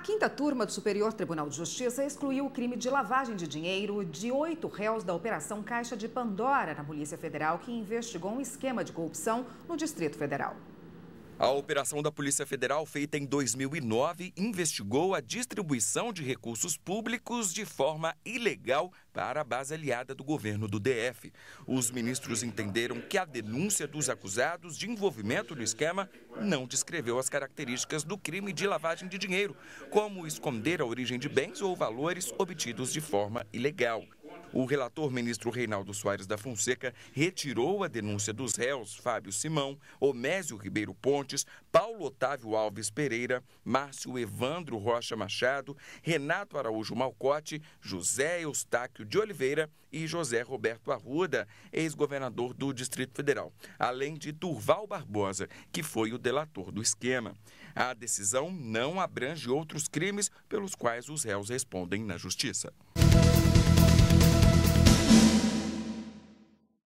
A quinta turma do Superior Tribunal de Justiça excluiu o crime de lavagem de dinheiro de oito réus da Operação Caixa de Pandora na Polícia Federal, que investigou um esquema de corrupção no Distrito Federal. A operação da Polícia Federal, feita em 2009, investigou a distribuição de recursos públicos de forma ilegal para a base aliada do governo do DF. Os ministros entenderam que a denúncia dos acusados de envolvimento no esquema não descreveu as características do crime de lavagem de dinheiro, como esconder a origem de bens ou valores obtidos de forma ilegal. O relator ministro Reinaldo Soares da Fonseca retirou a denúncia dos réus Fábio Simão, Omésio Ribeiro Pontes, Paulo Otávio Alves Pereira, Márcio Evandro Rocha Machado, Renato Araújo Malcote, José Eustáquio de Oliveira e José Roberto Arruda, ex-governador do Distrito Federal, além de Durval Barbosa, que foi o delator do esquema. A decisão não abrange outros crimes pelos quais os réus respondem na Justiça.